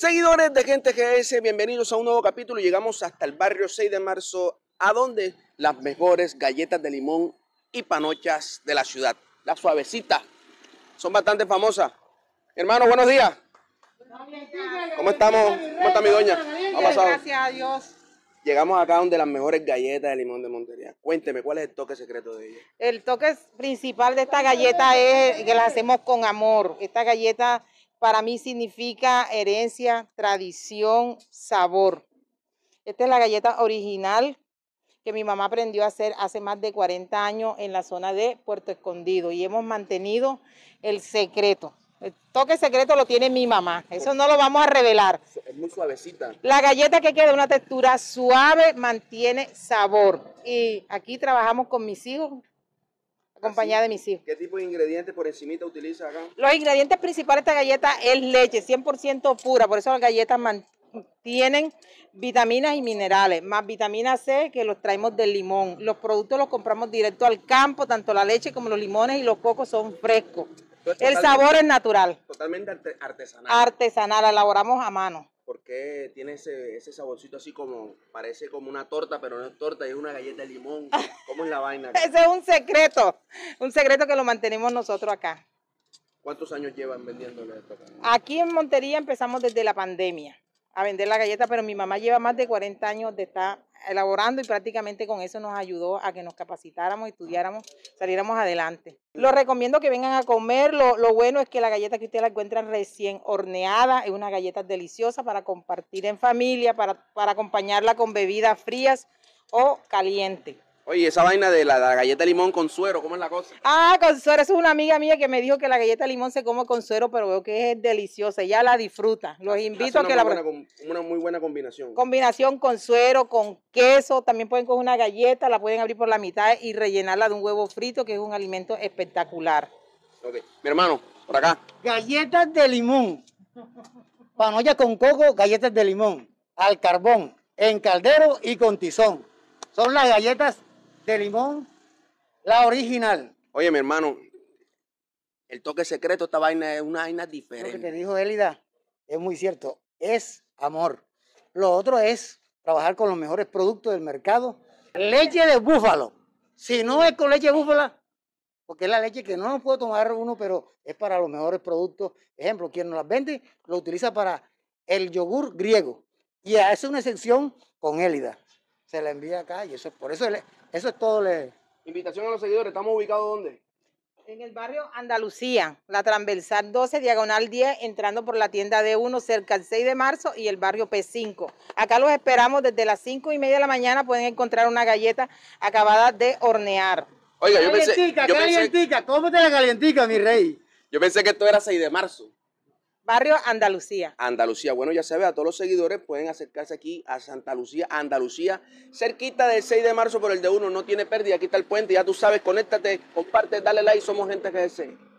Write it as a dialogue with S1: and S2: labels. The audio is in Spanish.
S1: Seguidores de Gente GS, bienvenidos a un nuevo capítulo. Llegamos hasta el barrio 6 de marzo, a donde las mejores galletas de limón y panochas de la ciudad. Las suavecitas, son bastante famosas. Hermanos, buenos días. ¿Cómo estamos?
S2: ¿Cómo está mi doña? ¿Cómo Gracias a Dios.
S1: Llegamos acá donde las mejores galletas de limón de Montería. Cuénteme, ¿cuál es el toque secreto de ella?
S2: El toque principal de esta galleta es que la hacemos con amor. Esta galleta para mí significa herencia, tradición, sabor. Esta es la galleta original que mi mamá aprendió a hacer hace más de 40 años en la zona de Puerto Escondido y hemos mantenido el secreto. El toque secreto lo tiene mi mamá, eso no lo vamos a revelar.
S1: Es muy suavecita. La galleta
S2: que queda una textura suave mantiene sabor y aquí trabajamos con mis hijos Compañía de mis hijos.
S1: ¿Qué tipo de ingredientes por encimita utilizas acá? Los
S2: ingredientes principales de esta galleta es leche, 100% pura, por eso las galletas tienen vitaminas y minerales, más vitamina C que los traemos del limón. Los productos los compramos directo al campo, tanto la leche como los limones y los cocos son frescos. Pues El sabor es natural.
S1: Totalmente artesanal. Artesanal,
S2: la elaboramos a mano
S1: porque tiene ese, saborcito así como, parece como una torta, pero no es torta, es una galleta de limón. ¿Cómo es la vaina? Ese es
S2: un secreto, un secreto que lo mantenemos nosotros acá.
S1: ¿Cuántos años llevan vendiéndole esto
S2: Aquí en Montería empezamos desde la pandemia a vender la galleta, pero mi mamá lleva más de 40 años de estar elaborando y prácticamente con eso nos ayudó a que nos capacitáramos, estudiáramos, saliéramos adelante. Lo recomiendo que vengan a comer, lo, bueno es que la galleta que ustedes la encuentran recién horneada es una galleta deliciosa para compartir en familia, para, para acompañarla con bebidas frías o calientes.
S1: Oye, esa vaina de la, galleta de limón con suero, ¿cómo es la cosa?
S2: Ah, con suero. Esa es una amiga mía que me dijo que la galleta de limón se come con suero, pero veo que es deliciosa. Ya la disfruta. Los ah, invito a que la prueben.
S1: Una muy buena combinación.
S2: Combinación con suero, con queso. También pueden coger una galleta, la pueden abrir por la mitad y rellenarla de un huevo frito, que es un alimento espectacular. Ok.
S1: Mi hermano, por acá.
S2: Galletas de limón.
S3: Panoya con coco, galletas de limón. Al carbón, en caldero y con tizón.
S1: Son las galletas de limón, la original. Oye, mi hermano, el toque secreto, esta vaina es una vaina diferente. Lo que te
S3: dijo Elida es muy cierto, es amor. Lo otro es trabajar con los mejores productos del mercado. Leche de búfalo. Si no es con leche de búfala, porque es la leche que no puede tomar uno, pero es para los mejores productos. Ejemplo, quien nos las vende lo utiliza para el yogur griego. Y es una excepción con Elida se la envía
S2: acá y eso es por eso, eso es todo. Le...
S1: Invitación a los seguidores, ¿estamos ubicados dónde?
S2: En el barrio Andalucía, la transversal 12, diagonal 10, entrando por la tienda D1 cerca al 6 de marzo y el barrio P5. Acá los esperamos desde las 5 y media de la mañana, pueden encontrar una galleta acabada de hornear. Oiga, yo calientica,
S1: cómete la calientica, mi rey. Yo pensé que esto era 6 de marzo. Barrio Andalucía. Andalucía. Bueno, ya se ve, a todos los seguidores pueden acercarse aquí a Santa Lucía, Andalucía, cerquita del 6 de marzo por el de uno, no tiene pérdida, aquí está el puente, ya tú sabes, conéctate, comparte, dale like, somos gente que deseen.